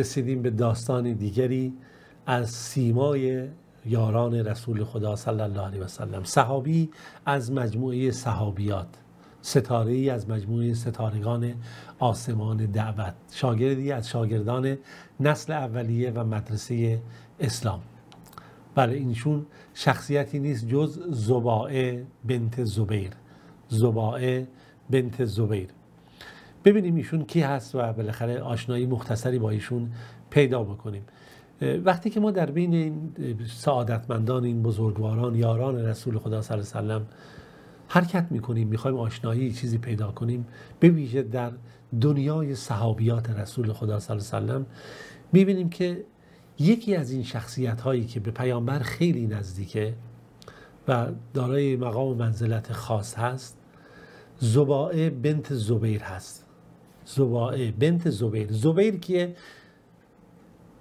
رسیدیم به داستان دیگری از سیمای یاران رسول خدا صلی الله علیه وسلم صحابی از مجموعه صحابیات ستاره ای از مجموعه ستارگان آسمان دعوت شاگردی از شاگردان نسل اولیه و مدرسه اسلام برای اینشون شخصیتی نیست جز زبائه بنت زبیر زبائه بنت زبیر ببینیم ایشون کی هست و بالاخره آشنایی مختصری با ایشون پیدا بکنیم وقتی که ما در بین این سعادتمندان این بزرگواران یاران رسول خدا صلی الله علیه وسلم حرکت میکنیم میخوایم آشنایی چیزی پیدا کنیم به ویژه در دنیای صحابیات رسول خدا صلی الله علیه وسلم میبینیم که یکی از این شخصیت هایی که به پیامبر خیلی نزدیکه و دارای مقام و منزلت خاص هست زبائه بنت زبیر هست زبائه بنت زبیر زبیر کیه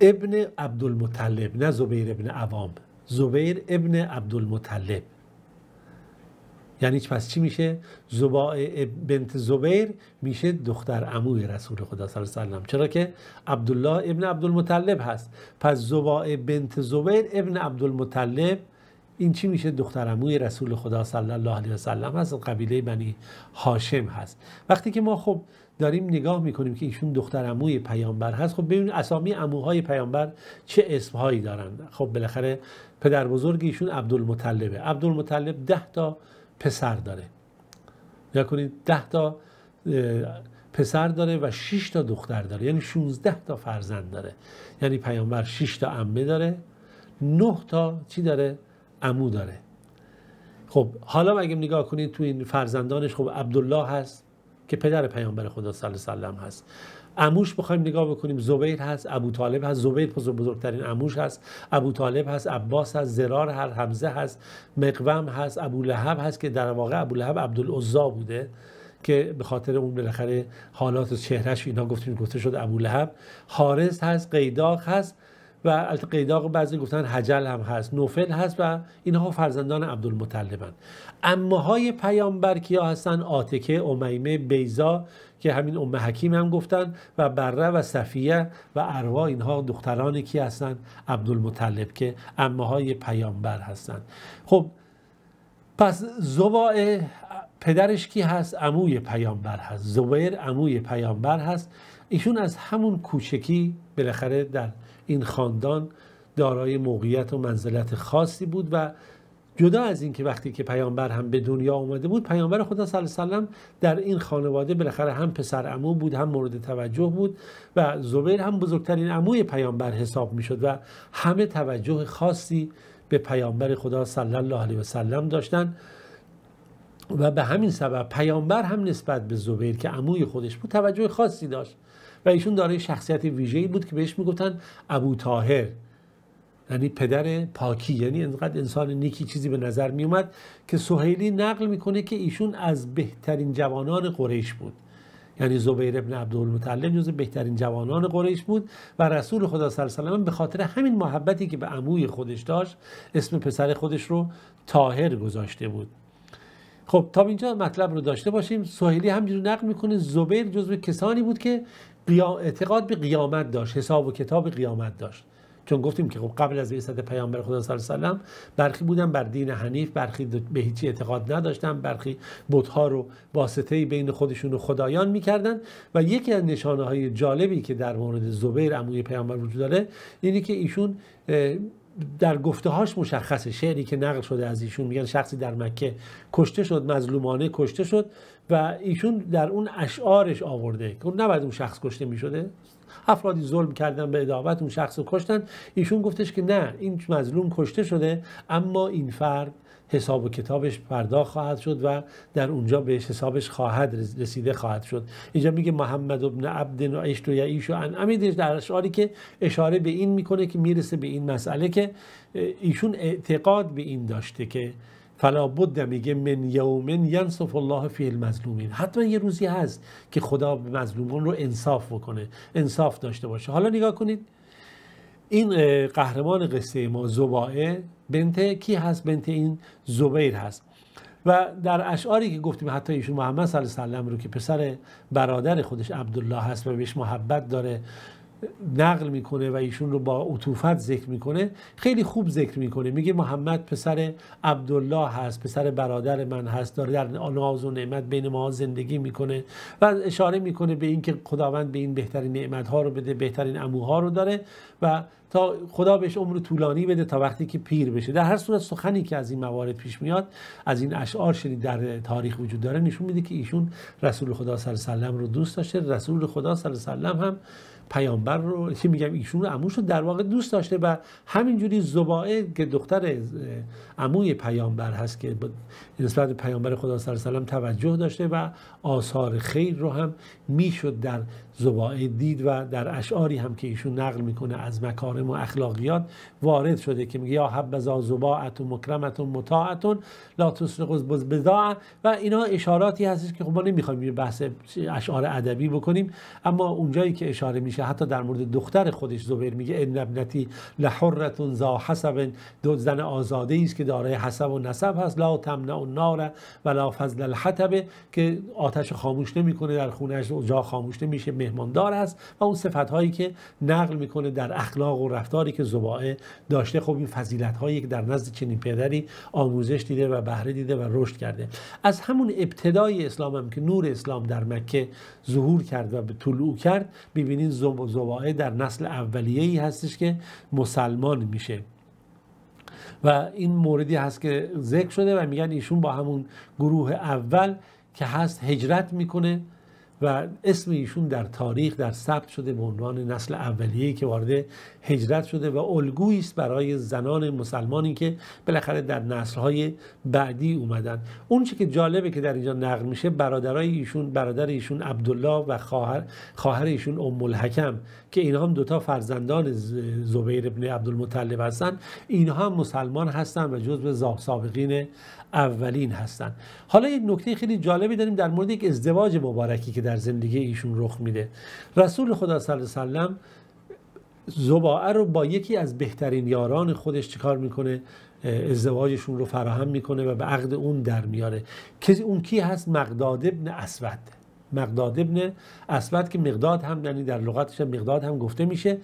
ابن عبدالمطلب نه زبیر ابن عوام زبیر ابن عبدالمطلب یعنی پس چی میشه زبای بنت زبیر میشه دختر اموی رسول خدا صلی الله علیه وسلم چرا که عبدالله ابن عبدالمطلب هست پس زبای بنت زبیر ابن عبدالمطلب این چی میشه دختر اموی رسول خدا صلی الله علیه وسلم از قبیله بنی هاشم هست وقتی که ما خب داریم نگاه میکنیم که ایشون اموی پیامبر هست خب ببینید اسامی اموهای پیامبر چه اسمهایی دارند خب بالاخره پدر بزرگ ایشون عبدالمطلبه عبدالمطلب ده تا پسر داره یا کنید ده تا پسر داره و 6 تا دختر داره یعنی 16 تا فرزند داره یعنی پیامبر 6 تا عمه داره 9 تا چی داره امو داره خب حالا اگه نگاه کنید تو این فرزندانش خب عبدالله هست که پدر پیامبر خدا صلی الله علیه وسلم هست اموش بخوایم نگاه بکنیم زبیر هست ابو طالب هست زبیر بزرگترین اموش هست ابو طالب هست عباس هست زرار هر حمزه هست مقوم هست ابو لهب هست که در واقع ابو لهب عبدالعزا بوده که به خاطر اون بالاخره حالات و چهرهش اینا گفتیم گفته شد ابو لهب هست قیداق هست و قیداق بعضی گفتن حجل هم هست نوفل هست و اینها فرزندان عبدالمطلبن اما های پیامبر کیا هستن آتکه امیمه بیزا که همین ام حکیم هم گفتن و بره و صفیه و اروا اینها دختران کی هستن عبدالمطلب که امه های پیامبر هستن خب پس زباع پدرش کی هست عموی پیامبر هست زبیر عموی پیامبر هست ایشون از همون کوچکی بالاخره در این خاندان دارای موقعیت و منزلت خاصی بود و جدا از اینکه وقتی که پیامبر هم به دنیا آمده بود پیامبر خدا صلی الله علیه در این خانواده بالاخره هم پسر عمو بود هم مورد توجه بود و زبیر هم بزرگترین عموی پیامبر حساب میشد و همه توجه خاصی به پیامبر خدا صلی الله علیه سلم داشتند و به همین سبب پیامبر هم نسبت به زبیر که عموی خودش بود توجه خاصی داشت و ایشون دارای شخصیت ویژه‌ای بود که بهش میگفتن ابو طاهر یعنی پدر پاکی یعنی انقدر انسان نیکی چیزی به نظر میومد که سهیلی نقل میکنه که ایشون از بهترین جوانان قریش بود یعنی زبیر ابن عبدالمطلب جز بهترین جوانان قریش بود و رسول خدا صلی الله علیه و به خاطر همین محبتی که به عموی خودش داشت اسم پسر خودش رو تاهر گذاشته بود خب تا اینجا مطلب رو داشته باشیم سوهیلی همینجور نقل میکنه زبیر جزو کسانی بود که اعتقاد به قیامت داشت حساب و کتاب قیامت داشت چون گفتیم که خب قبل از بعثت پیامبر خدا صلی الله علیه برخی بودن بر دین حنیف برخی به هیچی اعتقاد نداشتن برخی بتها رو واسطه بین خودشون و خدایان میکردن و یکی از نشانه های جالبی که در مورد زبیر عموی پیامبر وجود داره اینی که ایشون در گفته هاش مشخصه شعری که نقل شده از ایشون میگن شخصی در مکه کشته شد مظلومانه کشته شد و ایشون در اون اشعارش آورده که خب نباید اون شخص کشته میشده افرادی ظلم کردن به ادابت اون شخص رو کشتن ایشون گفتش که نه این مظلوم کشته شده اما این فرد حساب و کتابش پرداخت خواهد شد و در اونجا به حسابش خواهد رسیده خواهد شد اینجا میگه محمد ابن عبد و عشت و یعیش و انعمیدش در اشعاری که اشاره به این میکنه که میرسه به این مسئله که ایشون اعتقاد به این داشته که فلا بد میگه من یوم ینصف الله فی المظلومین حتما یه روزی هست که خدا به مظلومان رو انصاف بکنه انصاف داشته باشه حالا نگاه کنید این قهرمان قصه ما زبائه بنت کی هست بنت این زبیر هست و در اشعاری که گفتیم حتی ایشون محمد صلی الله علیه وسلم رو که پسر برادر خودش عبدالله هست و بهش محبت داره نقل میکنه و ایشون رو با عطوفت ذکر میکنه خیلی خوب ذکر میکنه میگه محمد پسر عبدالله هست پسر برادر من هست داره در ناز و نعمت بین ما زندگی میکنه و اشاره میکنه به اینکه خداوند به این بهترین نعمت ها رو بده بهترین اموها رو داره و تا خدا بهش عمر طولانی بده تا وقتی که پیر بشه در هر صورت سخنی که از این موارد پیش میاد از این اشعار شدید در تاریخ وجود داره نشون میده که ایشون رسول خدا صلی الله علیه رو دوست داشته رسول خدا صلی الله علیه هم پیامبر رو میگم ایشون رو عموش رو در واقع دوست داشته و همینجوری زبائه که دختر عموی پیامبر هست که نسبت پیامبر خدا صلی الله علیه توجه داشته و آثار خیر رو هم میشد در زبائه دید و در اشعاری هم که ایشون نقل میکنه از مکارم و اخلاقیات وارد شده که میگه یا حبذا زبائت و مکرمت و مطاعت لا تسرق و اینا اشاراتی هستش که خب ما نمیخوایم بحث اشعار ادبی بکنیم اما اونجایی که اشاره میشه میشه حتی در مورد دختر خودش زبیر میگه ان ابنتی لحرتون ذا حسب زن آزاده است که دارای حسب و نسب هست لا تمنع النار ولا فضل الحطب که آتش خاموش نمیکنه در خونش جا خاموش نمیشه مهماندار است و اون صفت هایی که نقل میکنه در اخلاق و رفتاری که زبائه داشته خب این فضیلت هایی که در نزد چنین پدری آموزش دیده و بهره دیده و رشد کرده از همون ابتدای اسلام هم که نور اسلام در مکه ظهور کرد و به طلوع کرد ببینید زوائه در نسل اولیه ای هستش که مسلمان میشه و این موردی هست که ذکر شده و میگن ایشون با همون گروه اول که هست هجرت میکنه و اسم ایشون در تاریخ در ثبت شده به عنوان نسل اولیه که وارد هجرت شده و الگویی است برای زنان مسلمانی که بالاخره در نسلهای بعدی اومدن اون چی که جالبه که در اینجا نقل میشه برادرای ایشون برادر ایشون عبدالله و خواهر خواهر ایشون ام الحکم که اینها هم دوتا فرزندان زبیر ابن عبدالمطلب هستن اینها هم مسلمان هستن و جزو سابقین اولین هستن حالا یک نکته خیلی جالبی داریم در مورد یک ازدواج مبارکی که در زندگی ایشون رخ میده رسول خدا صلی الله علیه وسلم زباعه رو با یکی از بهترین یاران خودش چیکار میکنه ازدواجشون رو فراهم میکنه و به عقد اون در میاره که اون کی هست مقداد ابن اسود مقداد ابن اسود که مقداد هم یعنی در لغتش مقداد هم گفته میشه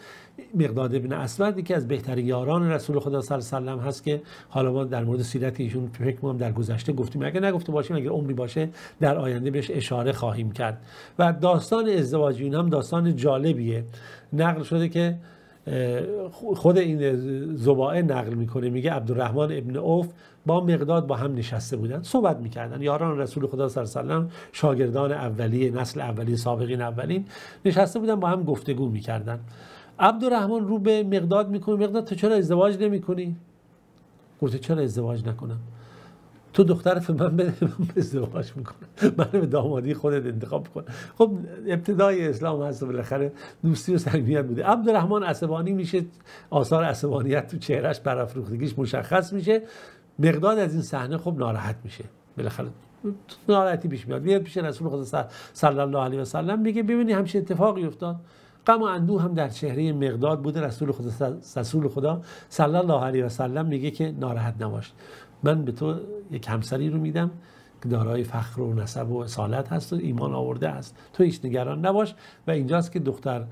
مقداد ابن اسود یکی از بهترین یاران رسول خدا صلی الله علیه و هست که حالا ما در مورد سیرت ایشون فکر هم در گذشته گفتیم اگه نگفته باشیم اگر عمری باشه در آینده بهش اشاره خواهیم کرد و داستان ازدواج این هم داستان جالبیه نقل شده که خود این زبائه نقل میکنه میگه عبدالرحمن ابن اوف با مقداد با هم نشسته بودن صحبت میکردن یاران رسول خدا صلی الله شاگردان اولی نسل اولی سابقین اولین نشسته بودن با هم گفتگو میکردن عبدالرحمن رو به مقداد میکنه مقداد تو چرا ازدواج نمیکنی گفته چرا ازدواج نکنم تو دختر من بده من ازدواج میکنم من به دامادی خودت انتخاب کنم خب ابتدای اسلام هست و بالاخره دوستی و صمیمیت بوده عبدالرحمن عصبانی میشه آثار عصبانیت تو چهرش برافروختگیش مشخص میشه مقداد از این صحنه خب ناراحت میشه بالاخره ناراحتی پیش میاد میاد پیش رسول خدا صلی الله علیه و سلم میگه ببینی همچین اتفاقی افتاد غم و اندوه هم در چهره مقداد بوده رسول خدا رسول خدا صلی الله علیه و سلم میگه که ناراحت نباش من به تو یک همسری رو میدم که دارای فخر و نسب و اصالت هست و ایمان آورده است تو هیچ نگران نباش و اینجاست که دختر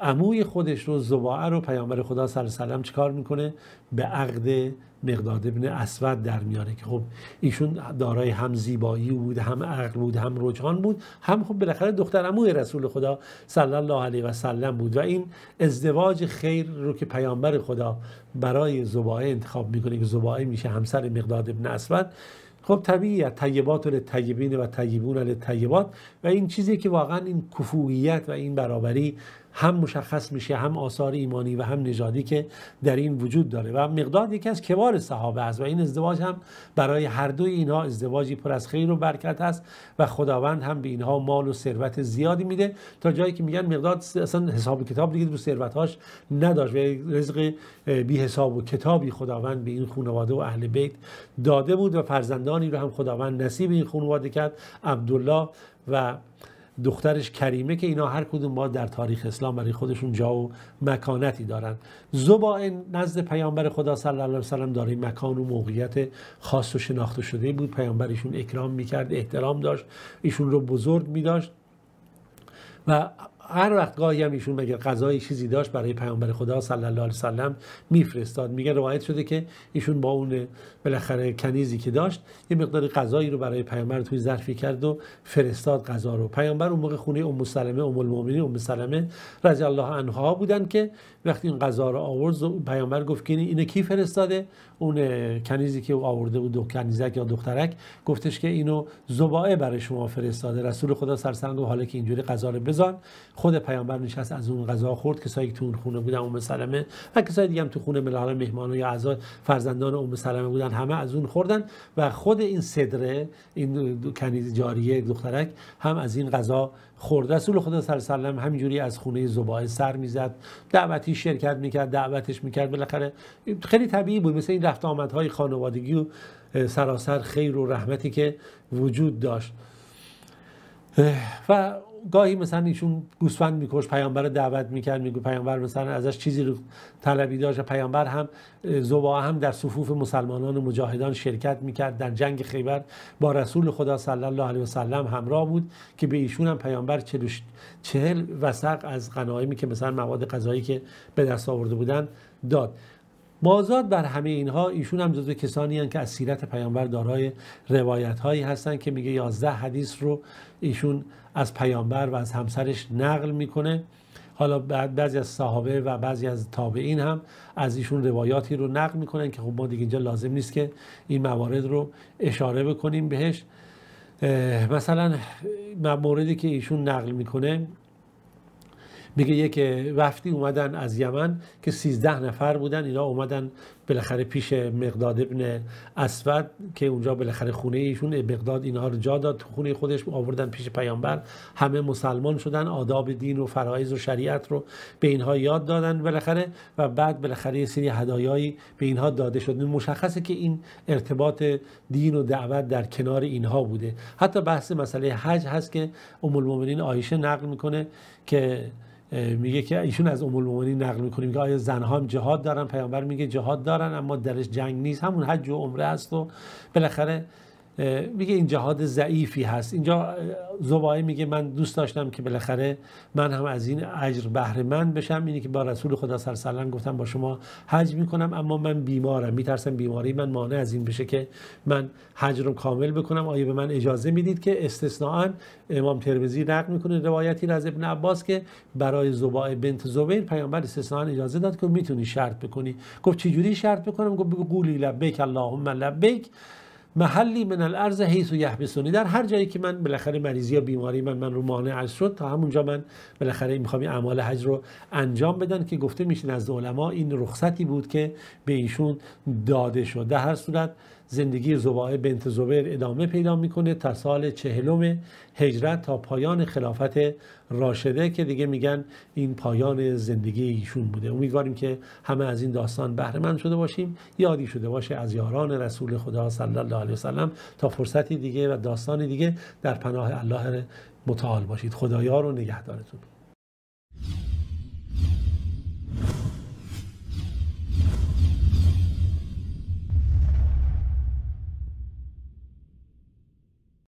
عموی خودش رو زباعه رو پیامبر خدا صلی الله علیه و سلم چیکار میکنه به عقد مقداد ابن اسود در میاره که خب ایشون دارای هم زیبایی بود هم عقل بود هم رجحان بود هم خب بالاخره دختر عموی رسول خدا صلی الله علیه و سلم بود و این ازدواج خیر رو که پیامبر خدا برای زبایه انتخاب میکنه که زبایه میشه همسر مقداد ابن اسود خب طبیعیه طیبات للطیبین و طیبون طیبات و این چیزی که واقعا این کفویت و این برابری هم مشخص میشه هم آثار ایمانی و هم نژادی که در این وجود داره و مقداد یکی از کبار صحابه است و این ازدواج هم برای هر دوی اینها ازدواجی پر از خیر و برکت است و خداوند هم به اینها مال و ثروت زیادی میده تا جایی که میگن مقداد اصلا حساب کتاب دیگه رو هاش نداشت و رزق بی حساب و کتابی خداوند به این خانواده و اهل بیت داده بود و فرزندانی رو هم خداوند نصیب این خانواده کرد عبدالله و دخترش کریمه که اینا هر کدوم ما در تاریخ اسلام برای خودشون جا و مکانتی دارن این نزد پیامبر خدا صلی الله علیه سلم داره مکان و موقعیت خاص و شناخته شده بود پیامبرشون اکرام میکرد احترام داشت ایشون رو بزرگ میداشت و هر وقت گاهی هم ایشون مگه غذای چیزی داشت برای پیامبر خدا صلی الله علیه وسلم میفرستاد میگه روایت شده که ایشون با اون بالاخره کنیزی که داشت یه مقدار غذایی رو برای پیامبر توی ظرفی کرد و فرستاد غذا رو پیامبر اون موقع خونه ام سلمه ام المؤمنین ام سلمه رضی الله عنها بودن که وقتی این غذا رو آورد پیامبر گفت که اینه کی فرستاده اون کنیزی که او آورده بود دو کنیزک یا دخترک گفتش که اینو زبائه برای شما فرستاده رسول خدا سرسنگ و حالا که اینجوری غذا رو بزن خود پیامبر نشست از اون غذا خورد کسایی که تو اون خونه بودن ام سلمه و کسایی دیگه هم تو خونه ملال مهمان یا اعضا فرزندان ام سلمه بودن همه از اون خوردن و خود این صدره این کنیز جاریه دخترک هم از این غذا خورد رسول خدا صلی الله علیه همینجوری از خونه زبایه سر میزد دعوتی شرکت میکرد دعوتش میکرد بالاخره خیلی طبیعی بود مثل این رفت آمدهای خانوادگی و سراسر خیر و رحمتی که وجود داشت و گاهی مثلا ایشون گوسفند میکش پیامبر دعوت میکرد میگو پیامبر مثلا ازش چیزی رو طلبی داشت پیامبر هم زبا هم در صفوف مسلمانان و مجاهدان شرکت میکرد در جنگ خیبر با رسول خدا صلی الله علیه وسلم همراه بود که به ایشون هم پیامبر چهل وسق از غنایمی که مثلا مواد غذایی که به دست آورده بودن داد مازاد بر همه اینها ایشون هم جزو کسانی هستند که از سیرت پیامبر دارای روایت هایی هستند که میگه 11 حدیث رو ایشون از پیامبر و از همسرش نقل میکنه حالا بعضی از صحابه و بعضی از تابعین هم از ایشون روایاتی رو نقل میکنن که خب ما دیگه اینجا لازم نیست که این موارد رو اشاره بکنیم بهش مثلا موردی که ایشون نقل میکنه میگه یک وفتی اومدن از یمن که 13 نفر بودن اینا اومدن بالاخره پیش مقداد ابن اسود که اونجا بالاخره خونه ایشون مقداد اینها رو جا داد خونه خودش آوردن پیش پیامبر همه مسلمان شدن آداب دین و فرایض و شریعت رو به اینها یاد دادن بالاخره و بعد بالاخره یه سری هدایایی به اینها داده شد مشخصه که این ارتباط دین و دعوت در کنار اینها بوده حتی بحث مسئله حج هست که ام المؤمنین عایشه نقل میکنه که میگه که ایشون از ام المؤمنین نقل میکنه میگه آیا زنها هم جهاد دارن پیامبر میگه جهاد دارن اما درش جنگ نیست همون حج و عمره است و بالاخره میگه این جهاد ضعیفی هست اینجا زبایی میگه من دوست داشتم که بالاخره من هم از این اجر بهره من بشم اینی که با رسول خدا صلی الله گفتم با شما حج میکنم اما من بیمارم میترسم بیماری من مانع از این بشه که من حج رو کامل بکنم آیا به من اجازه میدید که استثناا امام ترمذی نقل میکنه روایتی از ابن عباس که برای زبای بنت زبیر پیامبر استثناا اجازه داد که میتونی شرط بکنی گفت جوری شرط بکنم گفت بگو قولی لبیک اللهم لبیک محلی من الارض حیث و یحبسونی در هر جایی که من بالاخره مریضی یا بیماری من من رو از شد تا همونجا من بالاخره میخوام اعمال حج رو انجام بدن که گفته میشه از علما این رخصتی بود که به ایشون داده شد در هر صورت زندگی زباعه بنت زبیر ادامه پیدا میکنه تا سال چهلم هجرت تا پایان خلافت راشده که دیگه میگن این پایان زندگی ایشون بوده امیدواریم که همه از این داستان بهره مند شده باشیم یادی شده باشه از یاران رسول خدا صلی الله علیه وسلم تا فرصتی دیگه و داستان دیگه در پناه الله متعال باشید خدایا رو نگهدارتون